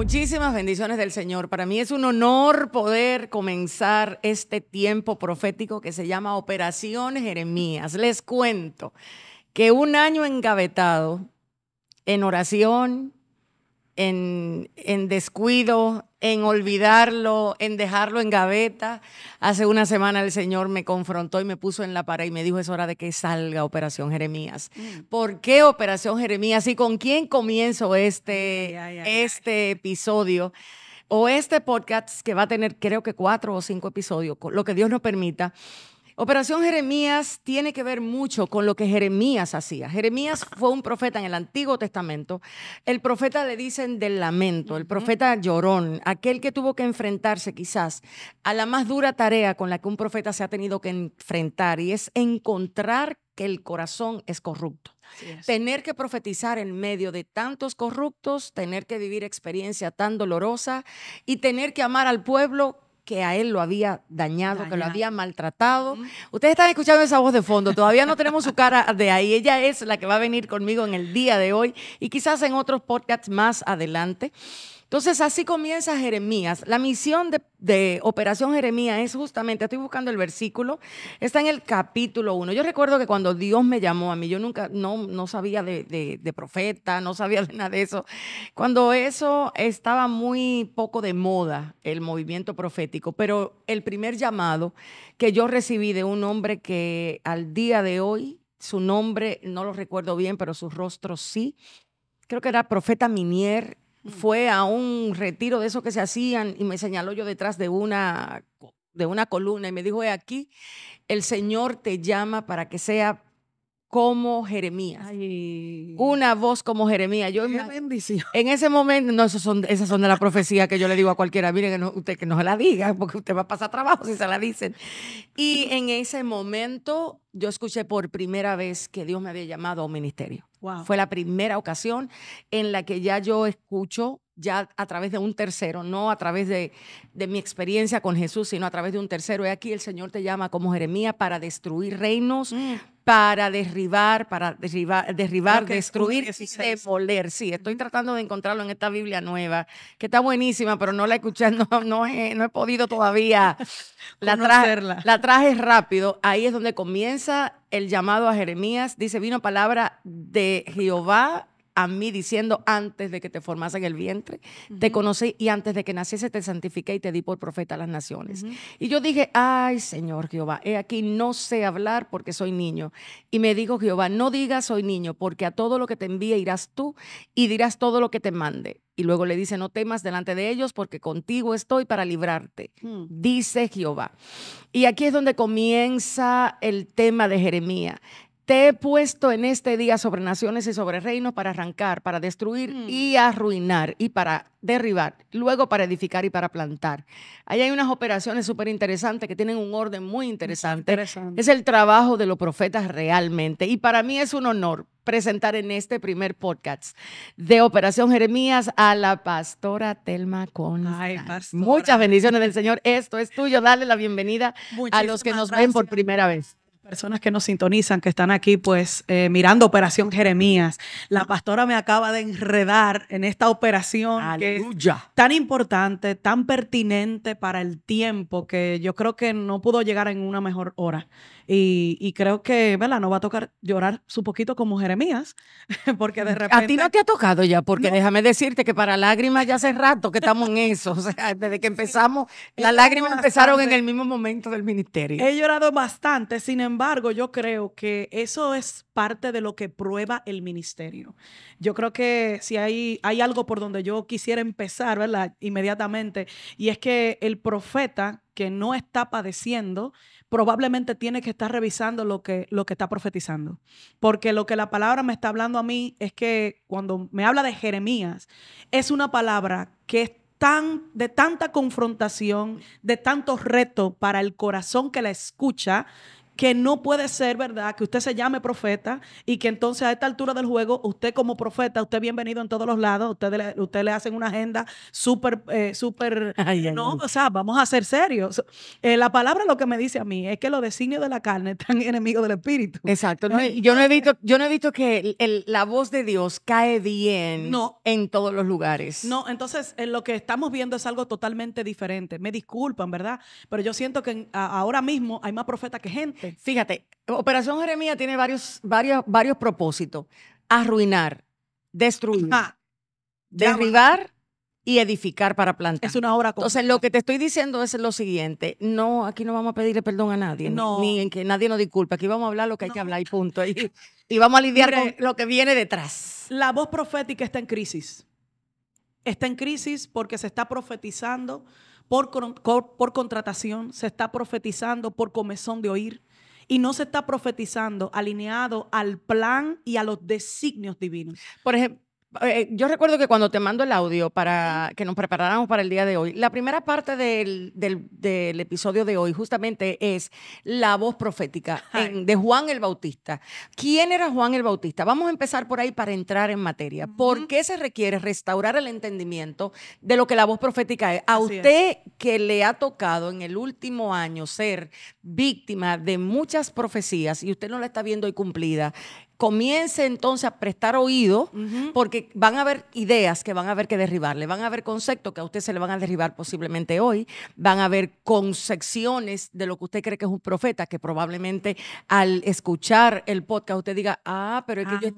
Muchísimas bendiciones del Señor. Para mí es un honor poder comenzar este tiempo profético que se llama Operación Jeremías. Les cuento que un año engavetado en oración, en, descuido, en olvidarlo, en dejarlo en gaveta. Hace una semana el Señor me confrontó y me puso en la pared y me dijo, es hora de que salga Operación Jeremías. Mm. ¿Por qué Operación Jeremías? ¿Y con quién comienzo este, este episodio? O este podcast que va a tener creo que cuatro o cinco episodios, lo que Dios nos permita. Operación Jeremías tiene que ver mucho con lo que Jeremías hacía. Jeremías fue un profeta en el Antiguo Testamento. El profeta le dicen del lamento, el profeta llorón, aquel que tuvo que enfrentarse quizás a la más dura tarea con la que un profeta se ha tenido que enfrentar y es encontrar que el corazón es corrupto. Tener que profetizar en medio de tantos corruptos, tener que vivir experiencia tan dolorosa y tener que amar al pueblo que a él lo había dañado, que lo había maltratado. Ustedes están escuchando esa voz de fondo, todavía no tenemos su cara de ahí. Ella es la que va a venir conmigo en el día de hoy y quizás en otros podcasts más adelante. Entonces así comienza Jeremías. La misión de, Operación Jeremías es justamente, estoy buscando el versículo, está en el capítulo 1. Yo recuerdo que cuando Dios me llamó a mí, yo nunca, no, sabía de, de, profeta, no sabía de nada de eso. Cuando eso estaba muy poco de moda, el movimiento profético, pero el primer llamado que yo recibí de un hombre que al día de hoy, su nombre no lo recuerdo bien, pero su rostro sí. Creo que era profeta Minier, Mm. fue a un retiro de esos que se hacían y me señaló yo detrás de una, de una columna y me dijo, aquí el Señor te llama para que sea como Jeremías. Una voz como Jeremías. Yo, Qué en, bendición. en ese momento, no, son, esas son de la profecía que yo le digo a cualquiera, miren, usted que no se la diga, porque usted va a pasar trabajo si se la dicen. Y en ese momento yo escuché por primera vez que Dios me había llamado a un ministerio. Fue la primera ocasión en la que ya yo escucho ya a través de un tercero, no a través de, mi experiencia con Jesús, sino a través de un tercero. Y aquí el Señor te llama como Jeremías para destruir reinos, mm. para derribar, para derribar, derribar destruir y demoler. Sí, estoy mm. tratando de encontrarlo en esta Biblia nueva, que está buenísima, pero no la escuché, no, no, he, podido todavía. la, traje, la traje rápido. Ahí es donde comienza el llamado a Jeremías. Dice, vino palabra de Jehová a mí diciendo antes de que te formasen en el vientre, te conocí y antes de que naciese te santifiqué y te di por profeta a las naciones. Y yo dije, ay Señor Jehová, he aquí no sé hablar porque soy niño. Y me dijo Jehová, no digas soy niño, porque a todo lo que te envíe irás tú y dirás todo lo que te mande. Y luego le dice, no temas delante de ellos, porque contigo estoy para librarte, hmm. dice Jehová. Y aquí es donde comienza el tema de Jeremías. Te he puesto en este día sobre naciones y sobre reinos para arrancar, para destruir mm. y arruinar y para derribar, luego para edificar y para plantar. Ahí hay unas operaciones súper interesantes que tienen un orden muy interesante. Es el trabajo de los profetas realmente. Y para mí es un honor presentar en este primer podcast de Operación Jeremías a la pastora Telma con Muchas bendiciones del Señor. Esto es tuyo. Dale la bienvenida a los que nos ven por primera vez personas que nos sintonizan, que están aquí, pues eh, mirando Operación Jeremías. La pastora me acaba de enredar en esta operación que es tan importante, tan pertinente para el tiempo, que yo creo que no pudo llegar en una mejor hora. Y, creo que, ¿verdad? No va a tocar llorar su poquito como Jeremías, porque de repente... Mm, a ti no te ha tocado ya, porque déjame decirte que para lágrimas ya hace rato que estamos en eso. O sea, desde que empezamos, las lágrimas empezaron en el mismo momento del ministerio. He llorado bastante, sin embargo, yo creo que eso es parte de lo que prueba el ministerio. Yo creo que si hay, hay algo por donde yo quisiera empezar, ¿verdad? Inmediatamente, y es que el profeta que no está padeciendo, probablemente tiene que estar revisando lo que, lo que está profetizando. Porque lo que la palabra me está hablando a mí es que cuando me habla de Jeremías, es una palabra que es Tan, de tanta confrontación, de tanto reto para el corazón que la escucha, que no puede ser verdad que usted se llame profeta y que entonces a esta altura del juego, usted como profeta, usted bienvenido en todos los lados, usted le, usted le hacen una agenda súper, eh, súper, no, o sea, vamos a ser serios. Eh, la palabra lo que me dice a mí es que los designios de la carne están enemigos del espíritu. Exacto. yo, no he visto, yo no he visto que la voz de Dios cae bien en todos los lugares. No, entonces eh, lo que estamos viendo es algo totalmente diferente. Me disculpan, ¿verdad? Pero yo siento que ahora mismo hay más profetas que gente. Fíjate. Operación Jeremía tiene varios, varios, varios propósitos. Arruinar, destruir, derribar y edificar para plantar. Es una obra. Entonces, lo que te estoy diciendo es lo siguiente. No, aquí no vamos a pedirle perdón a nadie. No. Ni que nadie nos disculpe. Aquí vamos a hablar lo que hay que hablar y punto. Y, vamos a lidiar con lo que viene detrás. La voz profética está en crisis. Está en crisis porque se está profetizando por contratación, se está profetizando por comezón de oír, y no se está profetizando alineado al plan y a los designios divinos. Por ejemplo, eh, yo recuerdo que cuando te mando el audio para que nos preparáramos para el día de hoy, la primera parte del, episodio de hoy justamente es la voz profética de Juan el Bautista. ¿Quién era Juan el Bautista? Vamos a empezar por ahí para entrar en materia. ¿Por qué se requiere restaurar el entendimiento de lo que la voz profética es? A usted que le ha tocado en el último año ser víctima de muchas profecías y usted no la está viendo hoy cumplida, comience entonces a prestar oído, porque van a haber ideas que van a haber que derribarle, van a haber conceptos que a usted se le van a derribar posiblemente hoy, van a haber concepciones de lo que usted cree que es un profeta, que probablemente al escuchar el podcast usted diga, ah, pero es que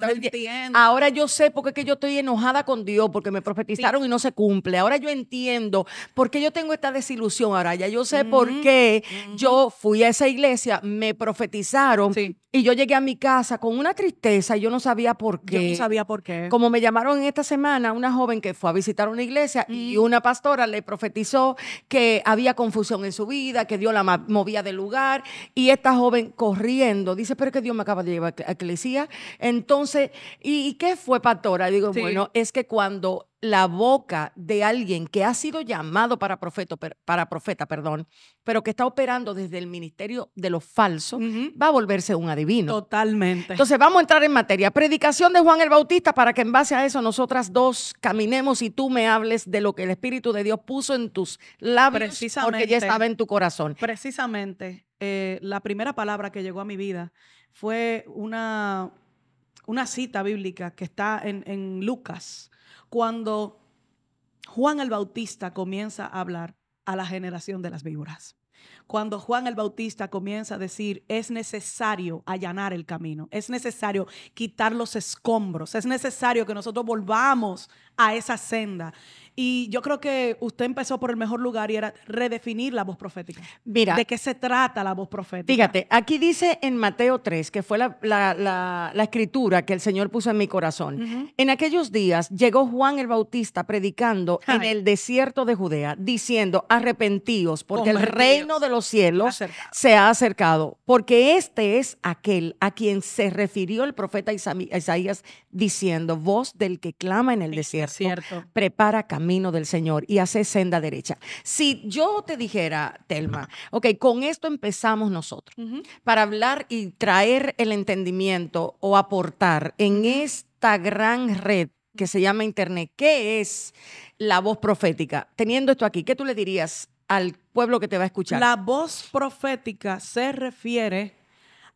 ah, yo Ahora yo sé por qué es que yo estoy enojada con Dios, porque me profetizaron y no se cumple. Ahora yo entiendo por qué yo tengo esta desilusión. Ahora ya yo sé por mm, qué mm. yo fui a esa iglesia, me profetizaron, sí. Y yo llegué a mi casa con una tristeza y yo no sabía por qué. Yo no sabía por qué. Como me llamaron esta semana una joven que fue a visitar una iglesia y mm. una pastora le profetizó que había confusión en su vida, que Dios la movía de lugar y esta joven corriendo dice, pero es que Dios me acaba de llevar a la iglesia. Entonces, ¿y, qué fue pastora? digo, bueno, es que cuando la boca de alguien que ha sido llamado para, para profeta, perdón, pero que está operando desde el ministerio de los falsos, va a volverse un adivino. Totalmente. Entonces vamos a entrar en materia. Predicación de Juan el Bautista para que en base a eso nosotras dos caminemos y tú me hables de lo que el Espíritu de Dios puso en tus labios porque ya estaba en tu corazón. Precisamente. Eh, la primera palabra que llegó a mi vida fue una, una cita bíblica que está en, en Lucas cuando Juan el Bautista comienza a hablar a la generación de las víboras. Cuando Juan el Bautista comienza a decir, es necesario allanar el camino, es necesario quitar los escombros, es necesario que nosotros volvamos a esa senda. Y yo creo que usted empezó por el mejor lugar y era redefinir la voz profética. Mira. ¿De qué se trata la voz profética? Fíjate, aquí dice en Mateo 3, que fue la, la, escritura que el Señor puso en mi corazón. En aquellos días llegó Juan el Bautista predicando en el desierto de Judea, diciendo: Arrepentíos, porque el reino de los cielos se ha acercado. Porque este es aquel a quien se refirió el profeta Isaías, diciendo: Voz del que clama en el desierto. Cierto. prepara camino del Señor y hace senda derecha. Si yo te dijera, Telma, ok, con esto empezamos nosotros, para hablar y traer el entendimiento o aportar en esta gran red que se llama Internet, ¿qué es la voz profética? Teniendo esto aquí, ¿qué tú le dirías al pueblo que te va a escuchar? La voz profética se refiere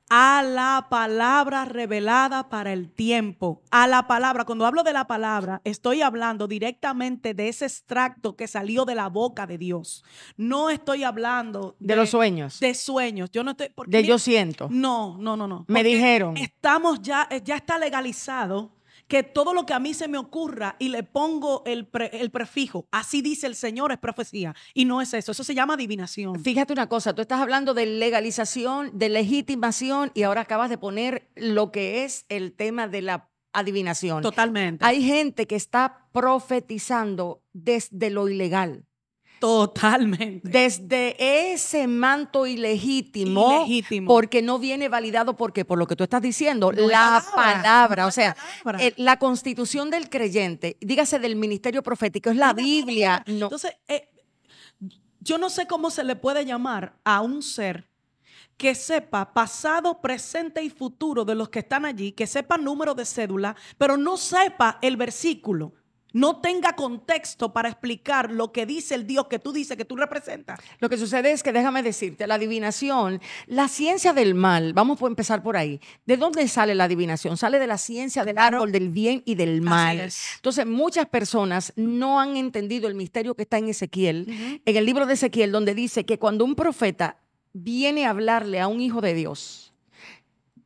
a la palabra revelada para el tiempo, a la palabra. Cuando hablo de la palabra, estoy hablando directamente de ese extracto que salió de la boca de Dios. No estoy hablando de, los sueños. De sueños. Yo no estoy porque, de yo siento. No, no, no, no. Me dijeron. Estamos ya eh, ya está legalizado que todo lo que a mí se me ocurra y le pongo el, prefijo, así dice el Señor, es profecía. Y no es eso, eso se llama adivinación. Fíjate una cosa, tú estás hablando de legalización, de legitimación y ahora acabas de poner lo que es el tema de la adivinación. Totalmente. Hay gente que está profetizando desde lo ilegal. Totalmente. Desde ese manto ilegítimo, ilegítimo, porque no viene validado porque por lo que tú estás diciendo, la palabra, o sea, eh, la constitución del creyente, dígase del ministerio profético, es la Biblia. Entonces, eh, yo no sé cómo se le puede llamar a un ser que sepa pasado, presente y futuro de los que están allí, que sepa número de cédula, pero no sepa el versículo no tenga contexto para explicar lo que dice el Dios que tú dices que tú representas. Lo que sucede es que, déjame decirte, la adivinación, la ciencia del mal, vamos a empezar por ahí. ¿De dónde sale la adivinación? Sale de la ciencia del árbol del bien y del mal. Entonces, muchas personas no han entendido el misterio que está en Ezequiel, en el libro de Ezequiel, donde dice que cuando un profeta viene a hablarle a un hijo de Dios,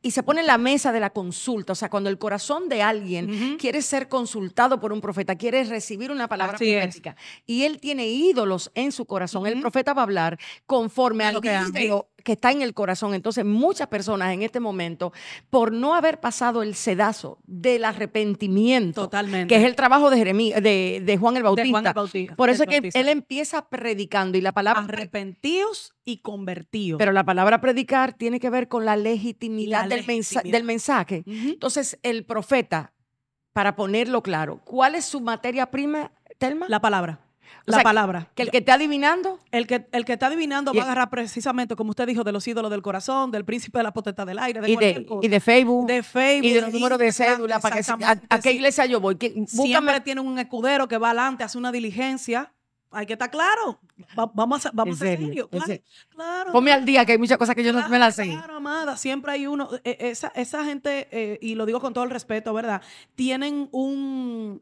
y se pone en la mesa de la consulta. O sea, cuando el corazón de alguien quiere ser consultado por un profeta, quiere recibir una palabra profética, y él tiene ídolos en su corazón, el profeta va a hablar conforme a lo que dice que está en el corazón. Entonces, muchas personas en este momento, por no haber pasado el sedazo del arrepentimiento, que es el trabajo de, Jeremías, de, Juan el Bautista. por eso es que él empieza predicando y la palabra... Arrepentidos y convertidos. Pero la palabra predicar tiene que ver con la legitimidad, del, del, mensaje. Entonces, el profeta, para ponerlo claro, ¿cuál es su materia prima, Telma? La palabra la palabra. Que el que está adivinando. El que, el que está adivinando va a e agarrar precisamente, como usted dijo, de los ídolos del corazón, del príncipe de la potestad del aire, de y, de, y de Facebook. De Facebook. Y de los números de cédula. Para a, qué iglesia yo voy? Que, Siempre tiene un escudero que va adelante, hace una diligencia. Hay que estar claro. vamos a, vamos serio? a ser Claro, Ponme al día que hay muchas cosas que yo no me las sé. Claro, amada. Siempre hay uno. E, e, esa, esa gente, eh, y lo digo con todo el respeto, ¿verdad? Tienen un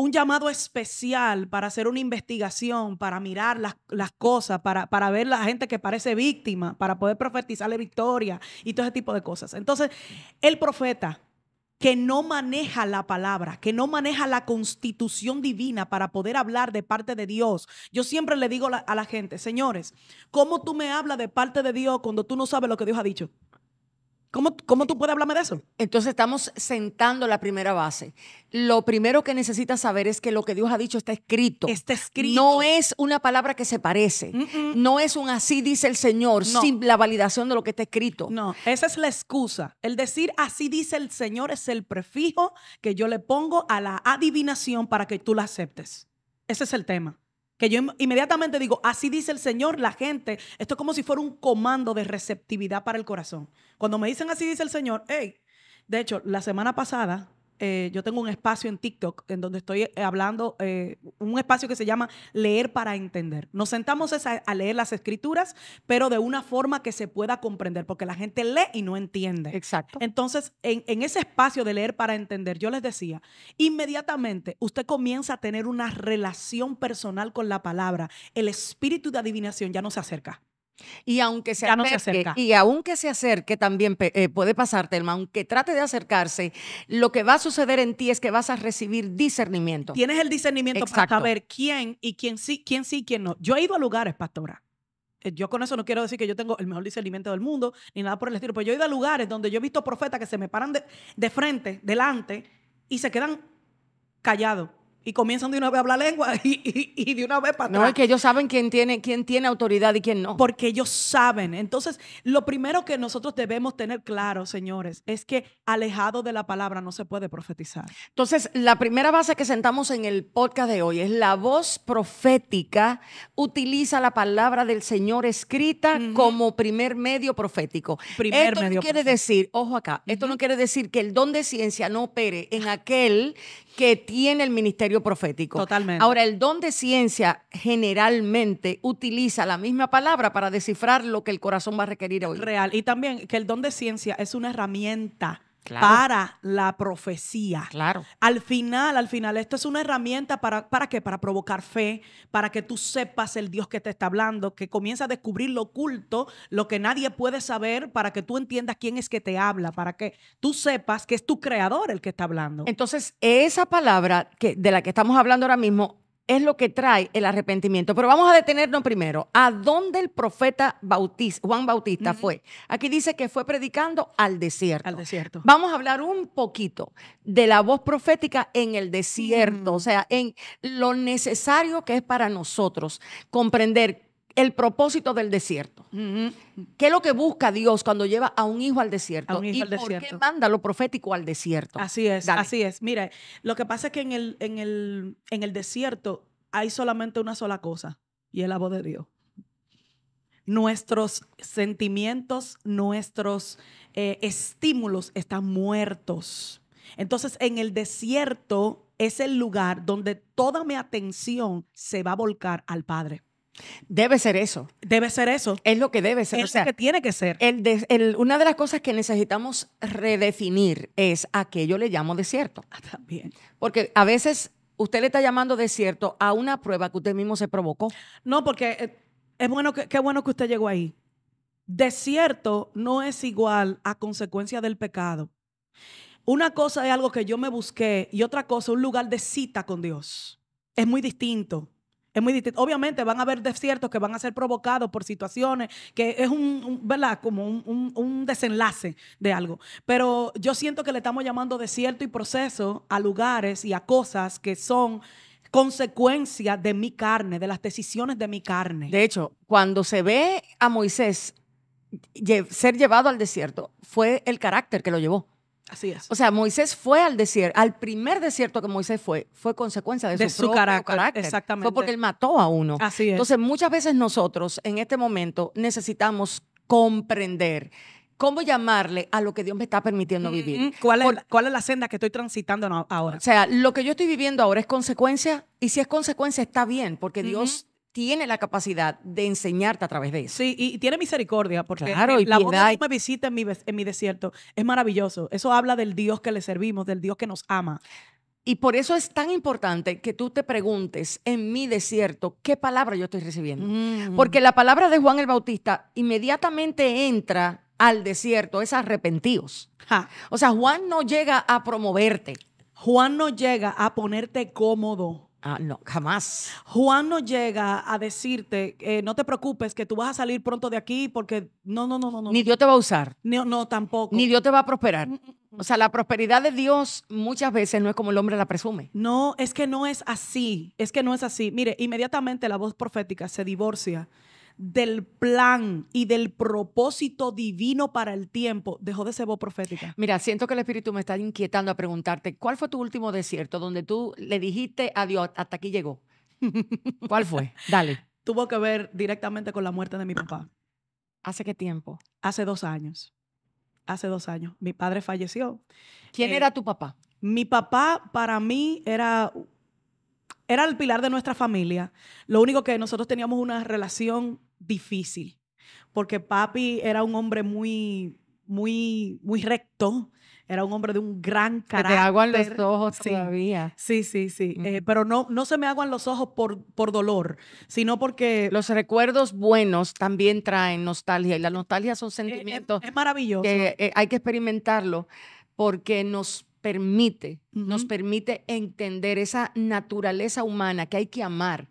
un llamado especial para hacer una investigación, para mirar las, cosas, para, para, ver la gente que parece víctima, para poder profetizarle victoria y todo ese tipo de cosas. Entonces, el profeta que no maneja la palabra, que no maneja la constitución divina para poder hablar de parte de Dios. Yo siempre le digo a la gente, señores, ¿cómo tú me hablas de parte de Dios cuando tú no sabes lo que Dios ha dicho? ¿Cómo, tú puedes hablarme de eso? Entonces estamos sentando la primera base. Lo primero que necesitas saber es que lo que Dios ha dicho está escrito. Está escrito. No es una palabra que se parece. No es un así dice el Señor sin la validación de lo que está escrito. No, esa es la excusa. El decir así dice el Señor es el prefijo que yo le pongo a la adivinación para que tú la aceptes. Ese es el tema. Que yo inmediatamente digo, así dice el Señor, la gente, esto es como si fuera un comando de receptividad para el corazón. Cuando me dicen así dice el Señor, hey, de hecho, la semana pasada eh, yo tengo un espacio en TikTok en donde estoy eh, hablando, eh, un espacio que se llama Leer para Entender. Nos sentamos a, leer las escrituras, pero de una forma que se pueda comprender, porque la gente lee y no entiende. Exacto. Entonces, en ese espacio de leer para entender, yo les decía, inmediatamente usted comienza a tener una relación personal con la palabra, el espíritu de adivinación ya no se acerca. Y aunque se, acerque, y aunque se acerque también eh, puede pasarte, Telma, aunque trate de acercarse, lo que va a suceder en ti es que vas a recibir discernimiento. Tienes el discernimiento para saber quién y quién sí, quién sí, y quién no. Yo he ido a lugares, pastora. Eh, yo con eso no quiero decir que yo tengo el mejor discernimiento del mundo ni nada por el estilo, pero yo he ido a lugares donde yo he visto profetas que se me paran de, de frente, delante, y se quedan callados y comienzan de una vez a hablar lengua y, de una vez para atrás. No, es que ellos saben quién tiene, quién tiene autoridad y quién no. Porque ellos saben. Entonces, lo primero que nosotros debemos tener claro, señores, es que alejado de la palabra no se puede profetizar. Entonces, la primera base que sentamos en el podcast de hoy es la voz profética utiliza la palabra del Señor escrita como primer medio profético. Primer esto no quiere decir, ojo acá, esto no quiere decir que el don de ciencia no opere en aquel que tiene el ministerio profético. Totalmente. Ahora, el don de ciencia generalmente utiliza la misma palabra para descifrar lo que el corazón va a requerir hoy. Real. Y también que el don de ciencia es una herramienta para la profecía. Claro. Al final, al final, esto es una herramienta para, ¿para qué? Para provocar fe, para que tú sepas el Dios que te está hablando, que comienza a descubrir lo oculto, lo que nadie puede saber, para que tú entiendas quién es que te habla, para que tú sepas que es tu creador el que está hablando. Entonces, esa palabra que, de la que estamos hablando ahora mismo es lo que trae el arrepentimiento. Pero vamos a detenernos primero. ¿A dónde el profeta Bautista, Juan Bautista fue? Aquí dice que fue predicando al desierto. Al desierto. Vamos a hablar un poquito de la voz profética en el desierto, mm. o sea, en lo necesario que es para nosotros comprender el propósito del desierto. ¿Qué es lo que busca Dios cuando lleva a un hijo al desierto? ¿Y por qué manda lo profético al desierto? Así es, así es. Mira, lo que pasa es que en el, el, en el desierto hay solamente una sola cosa y es la voz de Dios. Nuestros sentimientos, nuestros eh, estímulos están muertos. Entonces, en el desierto es el lugar donde toda mi atención se va a volcar al Padre. Debe ser eso. Debe ser eso. Es lo que debe ser. Es lo que tiene que ser. una de las cosas que necesitamos redefinir es aquello. que yo le llamo desierto. Ah, también. Porque a veces usted le está llamando desierto a una prueba que usted mismo se provocó. No, porque eh, es bueno que, qué bueno que usted llegó ahí. Desierto no es igual a consecuencia del pecado. Una cosa es algo que yo me busqué y otra cosa, un lugar de cita con Dios. Es muy distinto. Es muy distinto. Obviamente van a haber desiertos que van a ser provocados por situaciones, que es un, ¿verdad? Como desenlace de algo. Pero yo siento que le estamos llamando desierto y proceso a lugares y a cosas que son consecuencia de mi carne, de las decisiones de mi carne. De hecho, cuando se ve a Moisés ser llevado al desierto, fue el carácter que lo llevó. Así es. O sea, Moisés fue al desierto, al primer desierto que Moisés fue, fue consecuencia de, su, carácter, Exactamente. Fue porque él mató a uno. Así es. Entonces, muchas veces nosotros en este momento necesitamos comprender cómo llamarle a lo que Dios me está permitiendo vivir. ¿Cuál es la senda que estoy transitando ahora? O sea, lo que yo estoy viviendo ahora es consecuencia y si es consecuencia está bien, porque Dios tiene la capacidad de enseñarte a través de eso. Sí, y tiene misericordia, porque claro, eh, y la voz que me visita en mi, desierto es maravilloso. Eso habla del Dios que le servimos, del Dios que nos ama. Y por eso es tan importante que tú te preguntes en mi desierto qué palabra yo estoy recibiendo. Mm. Porque la palabra de Juan el Bautista inmediatamente entra al desierto, es arrepentidos. O sea, Juan no llega a promoverte. Juan no llega a ponerte cómodo. Ah, no, jamás. Juan no llega a decirte, eh, no te preocupes, que tú vas a salir pronto de aquí porque no, no, no, no. Ni Dios te va a usar. ni no, tampoco. Ni Dios te va a prosperar. Mm, mm, mm. O sea, la prosperidad de Dios muchas veces no es como el hombre la presume. No, es que no es así. Es que no es así. Mire, inmediatamente la voz profética se divorcia del plan y del propósito divino para el tiempo, dejó de ser voz profética. Mira, siento que el Espíritu me está inquietando a preguntarte, ¿cuál fue tu último desierto donde tú le dijiste a Dios, hasta aquí llegó? ¿Cuál fue? Dale. Tuvo que ver directamente con la muerte de mi papá. ¿Hace qué tiempo? Hace dos años. Hace dos años. Mi padre falleció. ¿Quién eh, era tu papá? Mi papá para mí era era el pilar de nuestra familia. Lo único que nosotros teníamos una relación difícil, porque papi era un hombre muy, muy, muy recto. Era un hombre de un gran carácter. Se aguan los ojos todavía. Sí, sí, sí. Eh, pero no, no se me aguan los ojos por, por dolor, sino porque... Los recuerdos buenos también traen nostalgia y la nostalgia son eh, eh, sentimientos... Es, maravilloso. Que hay que experimentarlo porque nos permite, nos permite entender esa naturaleza humana que hay que amar.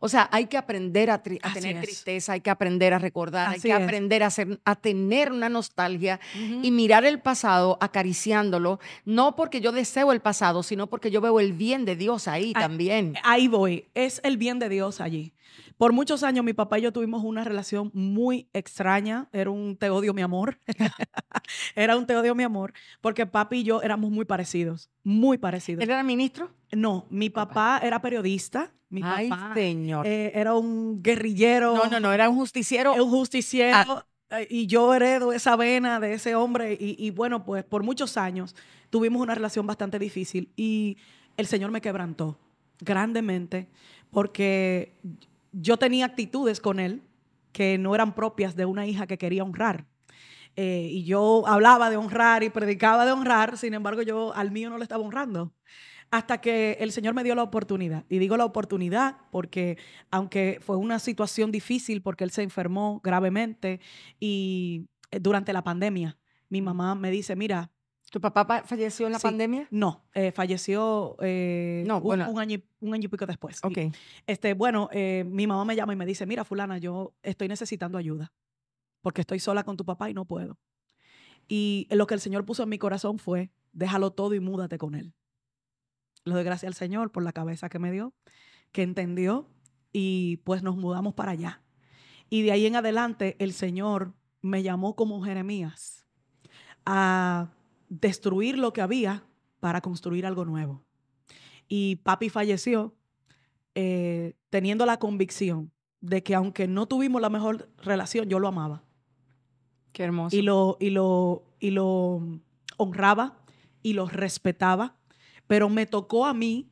O sea, hay que aprender a, tener tristeza, hay que aprender a recordar, hay que aprender a, tener una nostalgia y mirar el pasado acariciándolo, no porque yo deseo el pasado, sino porque yo veo el bien de Dios ahí también. Ahí voy, es el bien de Dios allí. Por muchos años mi papá y yo tuvimos una relación muy extraña, era un te odio mi amor, era un te odio mi amor, porque papi y yo éramos muy parecidos, muy parecidos. ¿Él era ministro? No, mi papá, era periodista. Mi Ay, señor. Eh, era un guerrillero. No, no, no, era un justiciero. Un justiciero. Ah. Eh, y yo heredo esa vena de ese hombre. Y, y bueno, pues por muchos años tuvimos una relación bastante difícil. Y el Señor me quebrantó grandemente porque yo tenía actitudes con él que no eran propias de una hija que quería honrar. Eh, y yo hablaba de honrar y predicaba de honrar, sin embargo yo al mío no le estaba honrando. Hasta que el Señor me dio la oportunidad. Y digo la oportunidad porque aunque fue una situación difícil porque él se enfermó gravemente y eh, durante la pandemia, mi mamá me dice, mira, ¿Tu papá falleció en la pandemia? No, eh, falleció eh, no, un, un, año, un, año, y pico después. este, bueno, eh, mi mamá me llama y me dice, mira, fulana, yo estoy necesitando ayuda porque estoy sola con tu papá y no puedo. Y lo que el Señor puso en mi corazón fue, déjalo todo y múdate con él. Lo doy gracias al Señor por la cabeza que me dio, que entendió y pues nos mudamos para allá. Y de ahí en adelante el Señor me llamó como Jeremías a destruir lo que había para construir algo nuevo. Y papi falleció eh, teniendo la convicción de que aunque no tuvimos la mejor relación, yo lo amaba. Qué hermoso. Y lo, y lo, y lo honraba y lo respetaba, pero me tocó a mí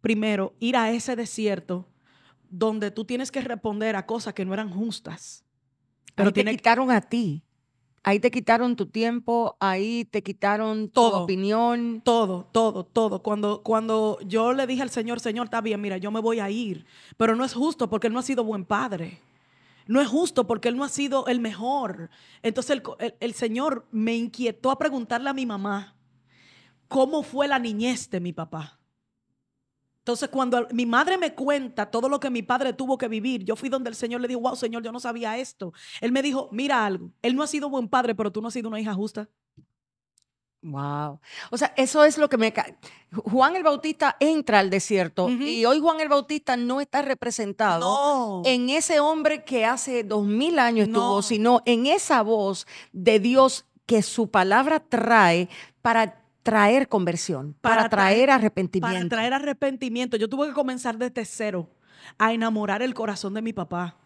primero ir a ese desierto donde tú tienes que responder a cosas que no eran justas. Pero te quitaron a ti. Ahí te quitaron tu tiempo, ahí te quitaron todo, tu opinión. Todo, todo, todo. Cuando, cuando yo le dije al Señor, Señor, está bien, mira, yo me voy a ir, pero no es justo porque Él no ha sido buen padre. No es justo porque Él no ha sido el mejor. Entonces el Señor me inquietó a preguntarle a mi mamá cómo fue la niñez de mi papá. Entonces, cuando mi madre me cuenta todo lo que mi padre tuvo que vivir, yo fui donde el Señor le dijo, wow, Señor, yo no sabía esto. Él me dijo, mira algo, él no ha sido buen padre, pero tú no has sido una hija justa. Wow. O sea, eso es lo que me... Juan el Bautista entra al desierto y hoy Juan el Bautista no está representado en ese hombre que hace dos mil años estuvo, sino en esa voz de Dios que su palabra trae para traer conversión, para, traer, arrepentimiento. Para traer arrepentimiento. Yo tuve que comenzar desde cero a enamorar el corazón de mi papá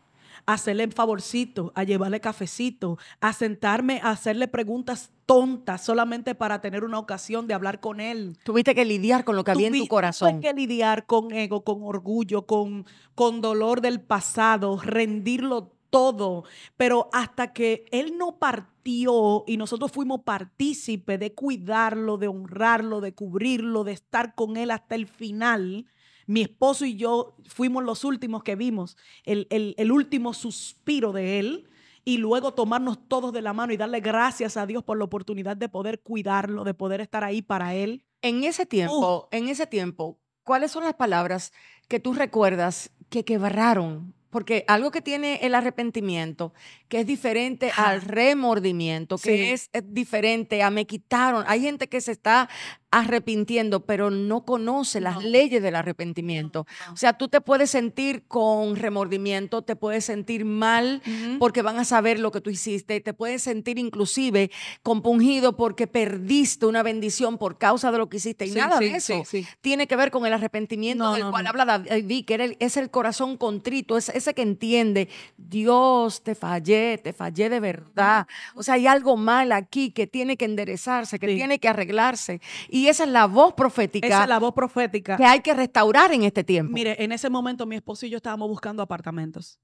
a hacerle favorcito, a llevarle cafecito, a sentarme a hacerle preguntas tontas solamente para tener una ocasión de hablar con él. Tuviste que lidiar con lo que había en tu corazón. Tuve que lidiar con ego, con orgullo, con, con dolor del pasado, rendirlo todo, pero hasta que él no partió y nosotros fuimos partícipes de cuidarlo, de honrarlo, de cubrirlo, de estar con él hasta el final, mi esposo y yo fuimos los últimos que vimos el, último suspiro de él y luego tomarnos todos de la mano y darle gracias a Dios por la oportunidad de poder cuidarlo, de poder estar ahí para él. En ese tiempo, en ese tiempo, ¿cuáles son las palabras que tú recuerdas que quebraron porque algo que tiene el arrepentimiento que es diferente al remordimiento, que es, eh, diferente a me quitaron. Hay gente que se está arrepintiendo, pero no conoce las leyes del arrepentimiento. O sea, tú te puedes sentir con remordimiento, te puedes sentir mal porque van a saber lo que tú hiciste, te puedes sentir inclusive compungido porque perdiste una bendición por causa de lo que hiciste. Y nada de eso tiene que ver con el arrepentimiento del cual habla David, que es el corazón contrito, es ese que entiende, Dios te fallé te fallé de verdad. O sea, hay algo mal aquí que tiene que enderezarse, que tiene que arreglarse. Y esa es la voz profética. Esa es la voz profética. Que hay que restaurar en este tiempo. Mire, en ese momento mi esposo y yo estábamos buscando apartamentos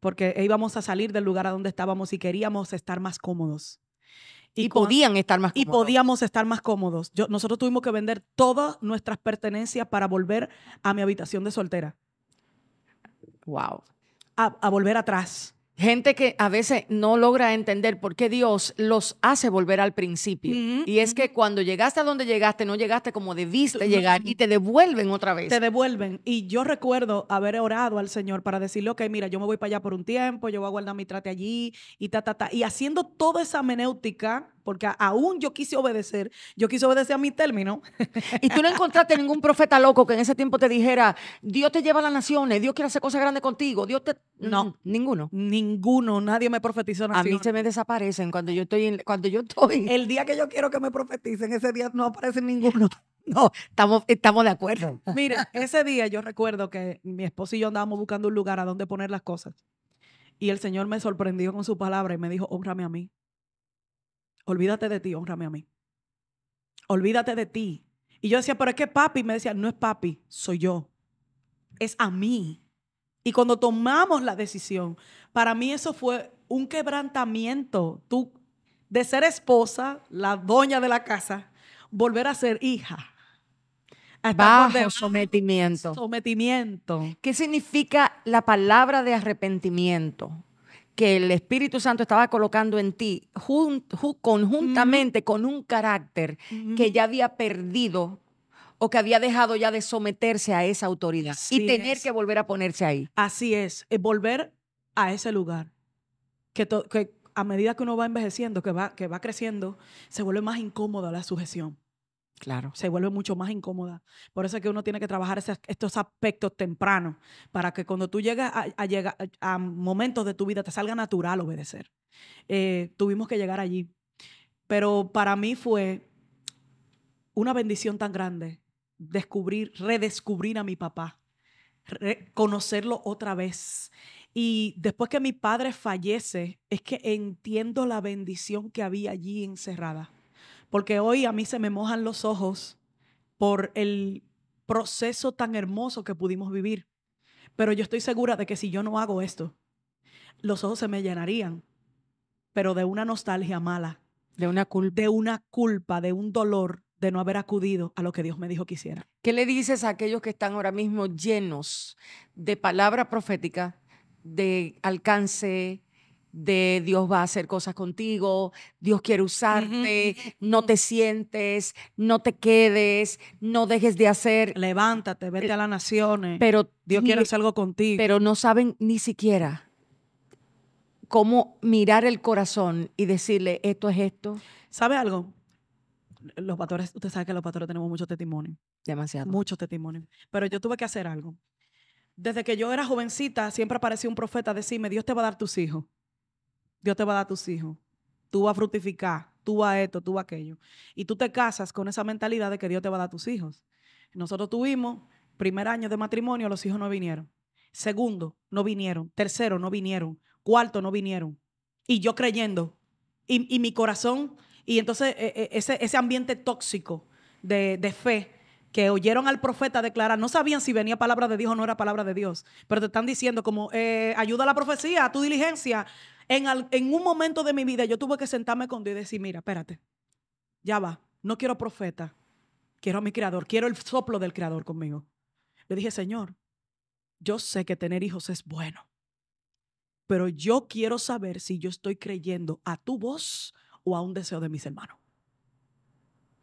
porque íbamos a salir del lugar a donde estábamos y queríamos estar más cómodos. Y, podían estar más cómodos. Y podíamos estar más cómodos. nosotros tuvimos que vender todas nuestras pertenencias para volver a mi habitación de soltera. Wow. a volver atrás gente que a veces no logra entender por qué Dios los hace volver al principio. Mm-hmm, y es que mm-hmm. cuando llegaste a donde llegaste, no llegaste como debiste llegar y te devuelven otra vez. Te devuelven. Y yo recuerdo haber orado al Señor para decirle, ok, mira, yo me voy para allá por un tiempo, yo voy a guardar mi trate allí y ta, ta, ta. Y haciendo toda esa menéutica porque aún yo quise obedecer, yo quise obedecer a mi término. Y tú no encontraste ningún profeta loco que en ese tiempo te dijera, Dios te lleva a las naciones, Dios quiere hacer cosas grandes contigo, Dios te... No, mm, ninguno. Ninguno, nadie me profetizó naciones. A mí se me desaparecen cuando yo estoy... cuando yo estoy... El día que yo quiero que me profeticen, ese día no aparece ninguno. No, estamos, estamos de acuerdo. Mira, ese día yo recuerdo que mi esposo y yo andábamos buscando un lugar a donde poner las cosas. Y el Señor me sorprendió con su palabra y me dijo, honrame a mí. Olvídate de ti, honrame a mí. Olvídate de ti. Y yo decía, pero es que papi, me decía, no es papi, soy yo. Es a mí. Y cuando tomamos la decisión, para mí eso fue un quebrantamiento. Tú, de ser esposa, la doña de la casa, volver a ser hija. Bajo sometimiento. Sometimiento. ¿Qué significa la palabra de arrepentimiento? que el Espíritu Santo estaba colocando en ti conjuntamente con un carácter que ya había perdido o que había dejado ya de someterse a esa autoridad y tener que volver a ponerse ahí. Así es, eh, volver a ese lugar. Que, que, a medida que uno va envejeciendo, que va, que va creciendo, se vuelve más incómoda la sujeción. Claro. Se vuelve mucho más incómoda. Por eso es que uno tiene que trabajar estos aspectos temprano para que cuando tú llegas a, momentos de tu vida te salga natural obedecer. Eh, tuvimos que llegar allí. Pero para mí fue una bendición tan grande descubrir, redescubrir a mi papá, conocerlo otra vez. Y después que mi padre fallece, es que entiendo la bendición que había allí encerrada porque hoy a mí se me mojan los ojos por el proceso tan hermoso que pudimos vivir. Pero yo estoy segura de que si yo no hago esto, los ojos se me llenarían, pero de una nostalgia mala. De una culpa. De una culpa, de un dolor de no haber acudido a lo que Dios me dijo que hiciera. ¿Qué le dices a aquellos que están ahora mismo llenos de palabra profética, de alcance, de Dios va a hacer cosas contigo, Dios quiere usarte, no te sientes, no te quedes, no dejes de hacer. Levántate, vete eh, a las naciones. Pero Dios quiere hacer algo contigo. Pero no saben ni siquiera cómo mirar el corazón y decirle esto es esto. ¿Sabe algo? Los pastores, usted sabe que los pastores tenemos muchos testimonios. Demasiado. Muchos testimonios. Pero yo tuve que hacer algo. Desde que yo era jovencita, siempre aparecía un profeta a decirme, Dios te va a dar tus hijos. Dios te va a dar tus hijos. Tú vas a fructificar, tú vas a esto, tú vas a aquello. Y tú te casas con esa mentalidad de que Dios te va a dar tus hijos. Nosotros tuvimos, primer año de matrimonio, los hijos no vinieron. Segundo, no vinieron. Tercero, no vinieron. Cuarto, no vinieron. Y yo creyendo. Y, mi corazón. Y entonces eh, eh, ese, ese ambiente tóxico de, fe que oyeron al profeta declarar, no sabían si venía palabra de Dios o no era palabra de Dios, pero te están diciendo como, eh, ayuda a la profecía, a tu diligencia, en, un momento de mi vida yo tuve que sentarme con Dios y decir, mira, espérate, ya va, no quiero profeta, quiero a mi creador, quiero el soplo del creador conmigo. Le dije, Señor, yo sé que tener hijos es bueno, pero yo quiero saber si yo estoy creyendo a tu voz o a un deseo de mis hermanos.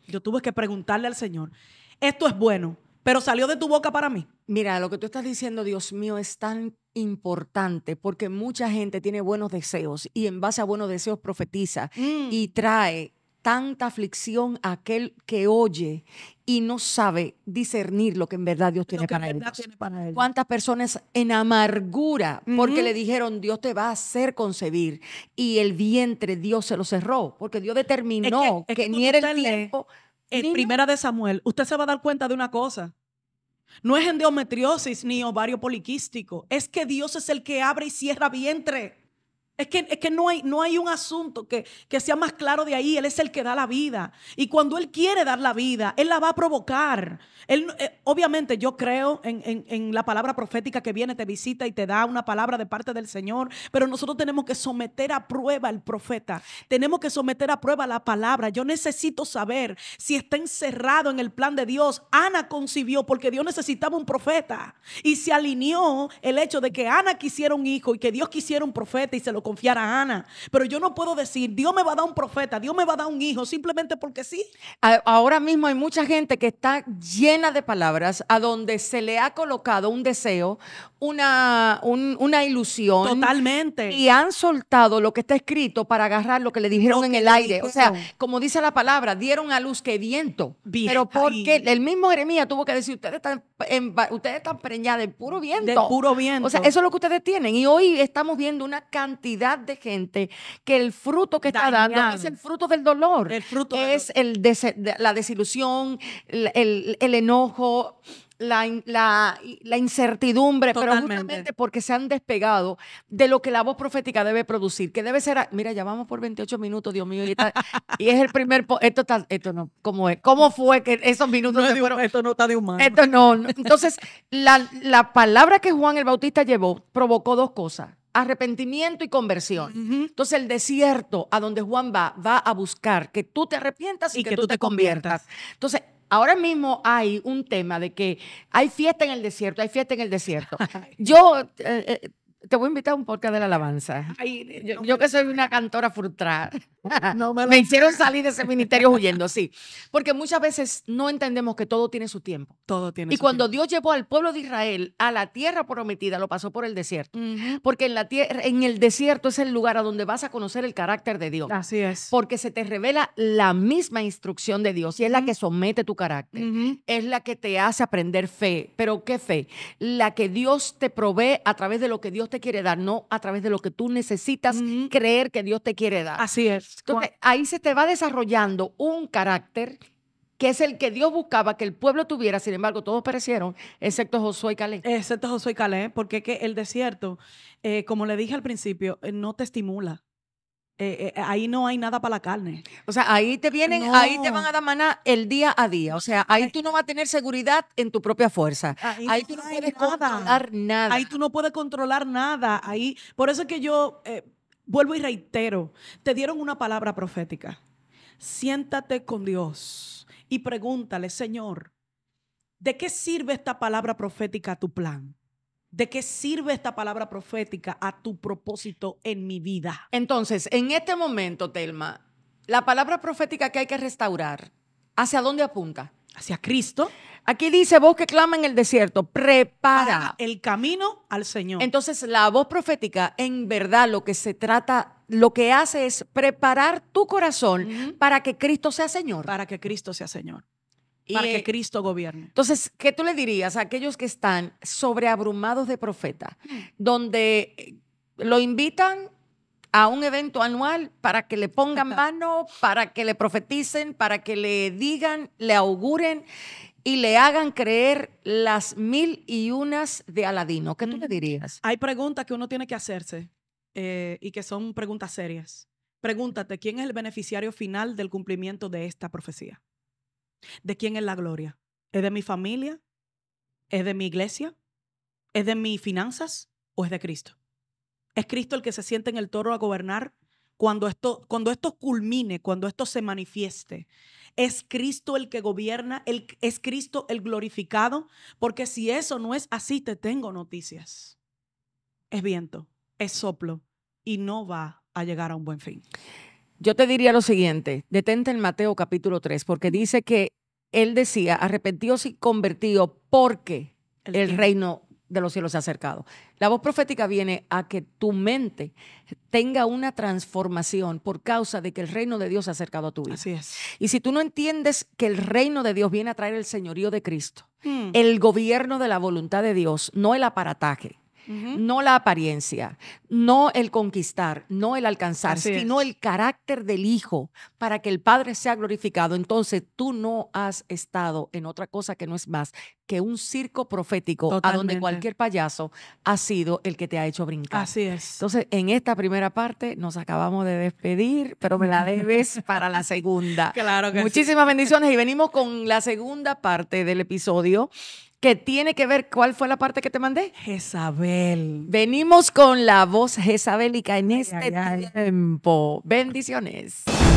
Yo tuve que preguntarle al Señor, esto es bueno, pero salió de tu boca para mí. Mira, lo que tú estás diciendo, Dios mío, es tan importante porque mucha gente tiene buenos deseos y en base a buenos deseos profetiza mm. y trae tanta aflicción a aquel que oye y no sabe discernir lo que en verdad Dios tiene, para, él. ¿Cuántas personas en amargura porque le dijeron Dios te va a hacer concebir y el vientre Dios se lo cerró porque Dios determinó que, ni era el tiempo. En primera de Samuel, usted se va a dar cuenta de una cosa. No es endometriosis ni ovario poliquístico. Es que Dios es el que abre y cierra vientre. Es que, que no, hay, no, hay, un asunto que, sea más claro de ahí. Él es el que da la vida. Y cuando Él quiere dar la vida, Él la va a provocar. Él, eh, obviamente yo creo en, la palabra profética que viene, te visita y te da una palabra de parte del Señor, pero nosotros tenemos que someter a prueba al profeta. Tenemos que someter a prueba la palabra. Yo necesito saber si está encerrado en el plan de Dios. Ana concibió porque Dios necesitaba un profeta. Y se alineó el hecho de que Ana quisiera un hijo y que Dios quisiera un profeta y se lo confiar a Ana. Pero yo no puedo decir, Dios me va a dar un profeta, Dios me va a dar un hijo, simplemente porque sí. Ahora mismo hay mucha gente que está llena de palabras a donde se le ha colocado un deseo, una, ilusión. Totalmente. Y han soltado lo que está escrito para agarrar lo que le dijeron en el aire. O sea, como dice la palabra, dieron a luz que viento. pero porque el mismo Jeremías tuvo que decir, ustedes están, en, ustedes están preñadas en puro viento. De puro viento. O sea, eso es lo que ustedes tienen. Y hoy estamos viendo una cantidad de gente que el fruto que está dando es el fruto del dolor. es El la desilusión, el, enojo. La, incertidumbre, pero justamente porque se han despegado de lo que la voz profética debe producir, que debe ser, mira, ya vamos por 28 minutos, Dios mío, y, es el primer, esto está, esto no, ¿cómo es? ¿Cómo fue que esos minutos no Esto no está de humano. Esto entonces la palabra que Juan el Bautista llevó provocó dos cosas, arrepentimiento y conversión. Entonces el desierto a donde Juan va, va a buscar que tú te arrepientas y, que, tú, te conviertas. Entonces, ahora mismo hay un tema de que hay fiesta en el desierto, hay fiesta en el desierto. Yo eh, eh, te voy a invitar a un podcast de la alabanza. yo, que soy una cantora frustrada. No me, hicieron salir de ese ministerio huyendo, sí. Porque muchas veces no entendemos que todo tiene su tiempo. Todo tiene y cuando Dios llevó al pueblo de Israel a la tierra prometida, lo pasó por el desierto. Porque en, la tierra, en el desierto es el lugar a donde vas a conocer el carácter de Dios. Así es. Porque se te revela la misma instrucción de Dios y es la que somete tu carácter. Es la que te hace aprender fe. ¿Pero qué fe? La que Dios te provee a través de lo que Dios te quiere dar, no a través de lo que tú necesitas creer que Dios te quiere dar. Así es. ahí se te va desarrollando un carácter que es el que Dios buscaba que el pueblo tuviera, sin embargo, todos perecieron, excepto Josué y Calé. Excepto Josué y Calé, porque que el desierto, eh, como le dije al principio, eh, no te estimula. Eh, eh, ahí no hay nada para la carne. O sea, ahí te vienen, ahí te van a dar maná el día a día. O sea, ahí, tú no vas a tener seguridad en tu propia fuerza. Ahí, tú no puedes controlar nada. Ahí tú no puedes controlar nada. Ahí, por eso es que yo eh, vuelvo y reitero, te dieron una palabra profética. Siéntate con Dios y pregúntale, Señor, ¿de qué sirve esta palabra profética a tu plan? ¿De qué sirve esta palabra profética a tu propósito en mi vida? Entonces, en este momento, Telma, la palabra profética que hay que restaurar, ¿hacia dónde apunta? Hacia Cristo. Aquí dice, voz que clama en el desierto, prepara el camino al Señor. Entonces, la voz profética, en verdad, lo que se trata lo que hace es preparar tu corazón para que Cristo sea Señor. Para que Cristo sea Señor para que Cristo gobierne. Entonces, ¿qué tú le dirías a aquellos que están sobreabrumados de profeta, donde eh, lo invitan a un evento anual para que le pongan mano, para que le profeticen, para que le digan, le auguren y le hagan creer las mil y unas de Aladino? ¿Qué tú le dirías? Hay preguntas que uno tiene que hacerse eh, y que son preguntas serias. Pregúntate, ¿quién es el beneficiario final del cumplimiento de esta profecía? ¿De quién es la gloria? ¿Es de mi familia? ¿Es de mi iglesia? ¿Es de mis finanzas? ¿O es de Cristo? ¿Es Cristo el que se siente en el toro a gobernar? Cuando esto, cuando esto culmine, cuando esto se manifieste, es Cristo el que gobierna, el, es Cristo el glorificado, porque si eso no es así, te tengo noticias. Es viento, es soplo y no va a llegar a un buen fin. Yo te diría lo siguiente, detente en Mateo capítulo 3, porque dice que él decía, arrepentíos y convertíos porque el, reino de los cielos se ha acercado. La voz profética viene a que tu mente tenga una transformación por causa de que el reino de Dios se ha acercado a tu vida. Así es. Y si tú no entiendes que el reino de Dios viene a traer el señorío de Cristo, hmm. el gobierno de la voluntad de Dios, no el aparataje, no la apariencia, no el conquistar, no el alcanzar, sino el carácter del Hijo para que el Padre sea glorificado. Entonces tú no has estado en otra cosa que no es más que un circo profético a donde cualquier payaso ha sido el que te ha hecho brincar. Así es. Entonces, en esta primera parte nos acabamos de despedir, pero me la debes para la segunda. Claro que Muchísimas bendiciones y venimos con la segunda parte del episodio que tiene que ver, ¿cuál fue la parte que te mandé? Jezabel. Venimos con la voz jezabelica en este tiempo. Bendiciones.